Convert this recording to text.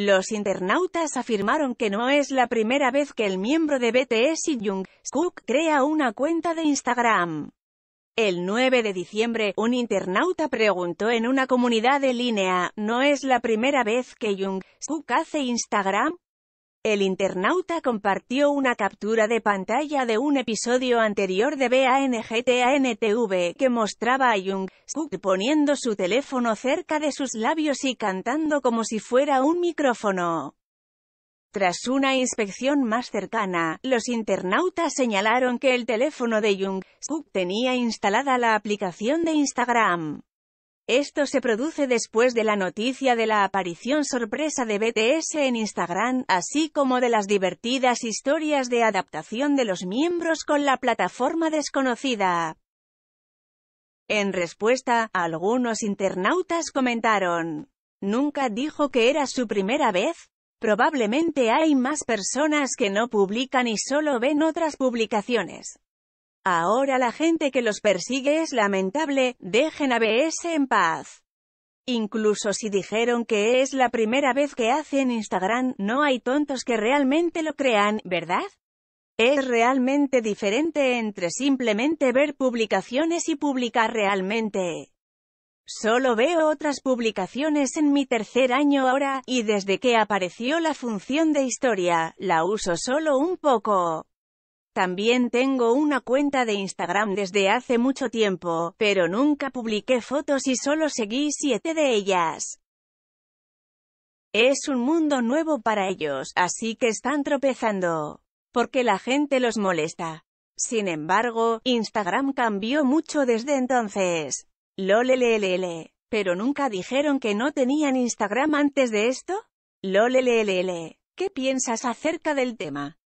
Los internautas afirmaron que no es la primera vez que el miembro de BTS y Jungkook crea una cuenta de Instagram. El 9 de diciembre, un internauta preguntó en una comunidad de línea, ¿no es la primera vez que Jungkook hace Instagram? El internauta compartió una captura de pantalla de un episodio anterior de BANGTANTV que mostraba a Jung Suk poniendo su teléfono cerca de sus labios y cantando como si fuera un micrófono. Tras una inspección más cercana, los internautas señalaron que el teléfono de Jung Suk tenía instalada la aplicación de Instagram. Esto se produce después de la noticia de la aparición sorpresa de BTS en Instagram, así como de las divertidas historias de adaptación de los miembros con la plataforma desconocida. En respuesta, algunos internautas comentaron, ¿Nunca dijo que era su primera vez? Probablemente hay más personas que no publican y solo ven otras publicaciones. Ahora la gente que los persigue es lamentable, dejen a BS en paz. Incluso si dijeron que es la primera vez que hacen Instagram, no hay tontos que realmente lo crean, ¿verdad? Es realmente diferente entre simplemente ver publicaciones y publicar realmente. Solo veo otras publicaciones en mi tercer año ahora, y desde que apareció la función de historia, la uso solo un poco. También tengo una cuenta de Instagram desde hace mucho tiempo, pero nunca publiqué fotos y solo seguí siete de ellas. Es un mundo nuevo para ellos, así que están tropezando. Porque la gente los molesta. Sin embargo, Instagram cambió mucho desde entonces. LOLLL. ¿Pero nunca dijeron que no tenían Instagram antes de esto? Lolelele, ¿Qué piensas acerca del tema?